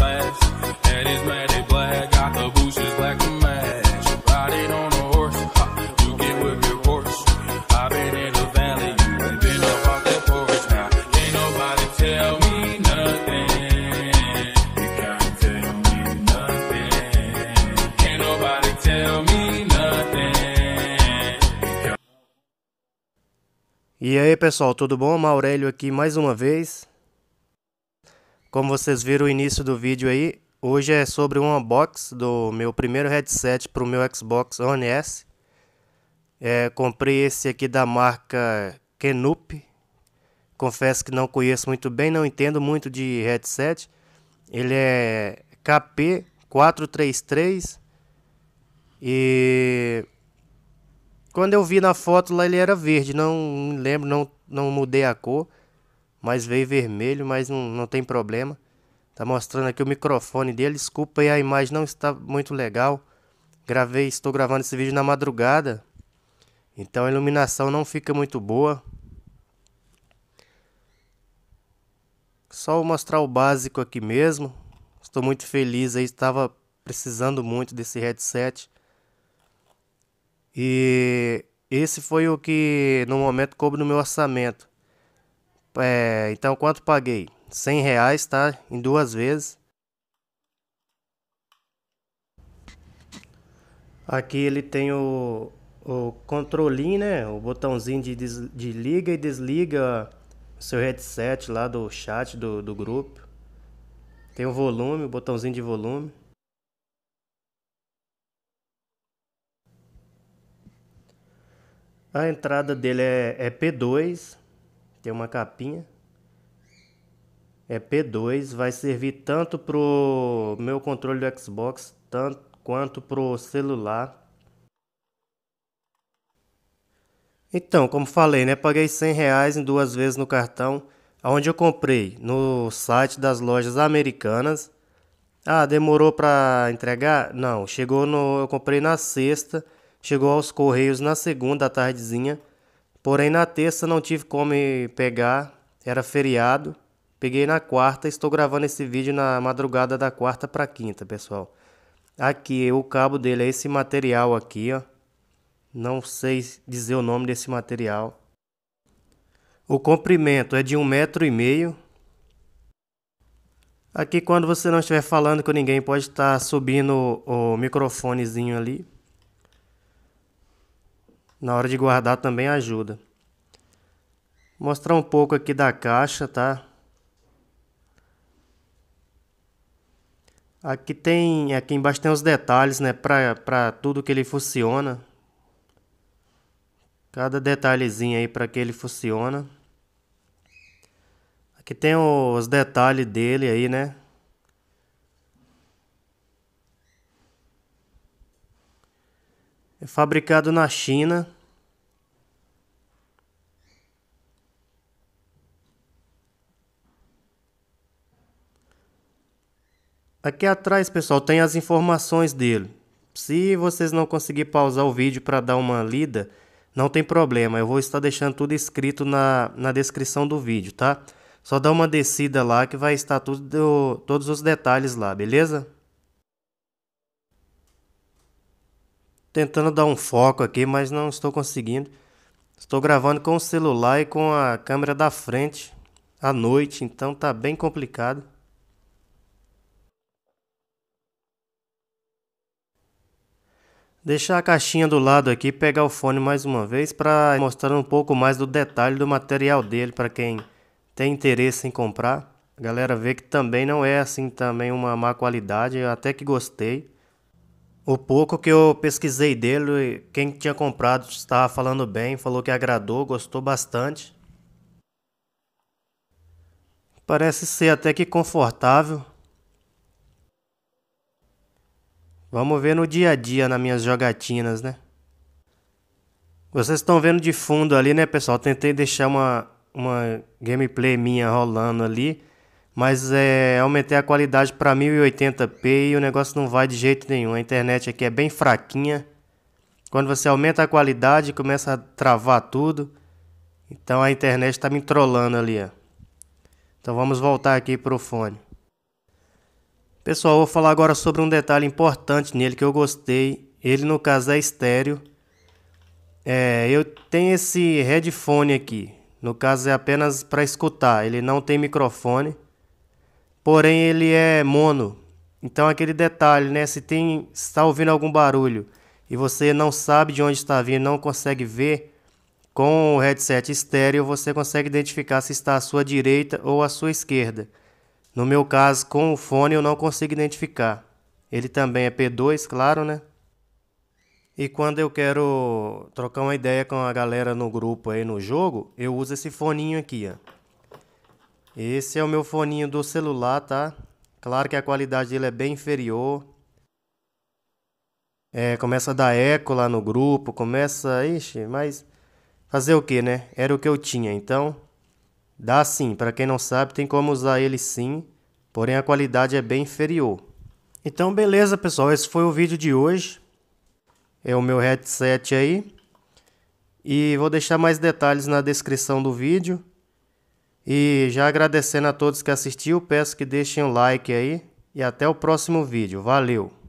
fast. And his magic black, got the bushes black to match. Riding on a horse, you can whip your horse. I've been in the valley, you ain't been up off that porch. Now, can't nobody tell me nothing. You can't tell me nothing. Can't nobody tell me nothing. E aí pessoal, tudo bom? Maurélio aqui mais uma vez. Como vocês viram o início do vídeo aí, hoje é sobre um unbox do meu primeiro headset para o meu Xbox One S. É, comprei esse aqui da marca Kenup. Confesso que não conheço muito bem, não entendo muito de headset. Ele é KP433 e quando eu vi na foto lá ele era verde, não lembro, não, não mudei a cor mas veio vermelho, mas não, não tem problema. Tá mostrando aqui o microfone dele. Desculpa aí, a imagem não está muito legal. Gravei, estou gravando esse vídeo na madrugada. Então a iluminação não fica muito boa. Só mostrar o básico aqui mesmo. Estou muito feliz aí, estava precisando muito desse headset. E esse foi o que no momento coube no meu orçamento. É, então, quanto paguei? 100 reais, tá? Em duas vezes. Aqui ele tem o, o controlinho, né? O botãozinho de, des, de liga e desliga o seu headset lá do chat do, do grupo. Tem o volume, o botãozinho de volume. A entrada dele é, é P2, tem uma capinha. É P2, vai servir tanto pro meu controle do Xbox, tanto quanto pro celular. Então, como falei, né, paguei 100 reais em duas vezes no cartão, onde eu comprei no site das lojas americanas. Ah, demorou para entregar? Não, chegou no, eu comprei na sexta, chegou aos correios na segunda tardezinha. Porém, na terça não tive como pegar, era feriado. Peguei na quarta, estou gravando esse vídeo na madrugada da quarta para quinta, pessoal. Aqui, o cabo dele é esse material aqui, ó. Não sei dizer o nome desse material. O comprimento é de um metro e meio. Aqui, quando você não estiver falando com ninguém, pode estar subindo o microfonezinho ali. Na hora de guardar também ajuda. Mostrar um pouco aqui da caixa, tá? Aqui tem, aqui embaixo tem os detalhes, né, para pra tudo que ele funciona. Cada detalhezinho aí para que ele funciona. Aqui tem os detalhes dele aí, né? É fabricado na China. Aqui atrás, pessoal, tem as informações dele. Se vocês não conseguirem pausar o vídeo para dar uma lida, não tem problema. Eu vou estar deixando tudo escrito na, na descrição do vídeo, tá? Só dá uma descida lá que vai estar tudo, todos os detalhes lá, beleza? tentando dar um foco aqui, mas não estou conseguindo. Estou gravando com o celular e com a câmera da frente à noite, então tá bem complicado. Deixar a caixinha do lado aqui, pegar o fone mais uma vez para mostrar um pouco mais do detalhe do material dele para quem tem interesse em comprar. A galera vê que também não é assim também uma má qualidade, eu até que gostei. O pouco que eu pesquisei dele, quem tinha comprado estava falando bem, falou que agradou, gostou bastante. Parece ser até que confortável. Vamos ver no dia a dia nas minhas jogatinas, né? Vocês estão vendo de fundo ali, né, pessoal? Tentei deixar uma, uma gameplay minha rolando ali mas é, aumentei a qualidade para 1080p e o negócio não vai de jeito nenhum. A internet aqui é bem fraquinha. Quando você aumenta a qualidade, começa a travar tudo. Então a internet está me trollando ali. Ó. Então vamos voltar aqui para o fone. Pessoal, vou falar agora sobre um detalhe importante nele que eu gostei. Ele no caso é estéreo. É, eu tenho esse headphone aqui. No caso é apenas para escutar. Ele não tem microfone porém ele é mono. Então aquele detalhe, né? Se tem está ouvindo algum barulho e você não sabe de onde está vindo, não consegue ver, com o headset estéreo você consegue identificar se está à sua direita ou à sua esquerda. No meu caso, com o fone eu não consigo identificar. Ele também é P2, claro, né? E quando eu quero trocar uma ideia com a galera no grupo aí no jogo, eu uso esse foninho aqui, ó. Esse é o meu foninho do celular, tá? Claro que a qualidade dele é bem inferior. É, começa a dar eco lá no grupo, começa. Ixi, mas fazer o que, né? Era o que eu tinha, então. Dá sim, para quem não sabe, tem como usar ele sim, porém a qualidade é bem inferior. Então, beleza, pessoal, esse foi o vídeo de hoje. É o meu headset aí. E vou deixar mais detalhes na descrição do vídeo. E já agradecendo a todos que assistiu, peço que deixem um like aí e até o próximo vídeo. Valeu!